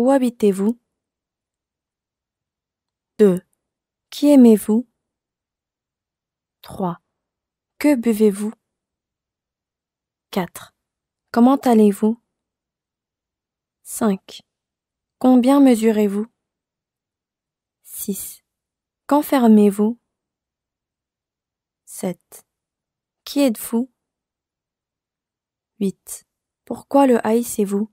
Où habitez-vous 2. Qui aimez-vous 3. Que buvez-vous 4. Comment allez-vous 5. Combien mesurez-vous 6. quenfermez vous 7. Qui êtes-vous 8. Pourquoi le haïssez-vous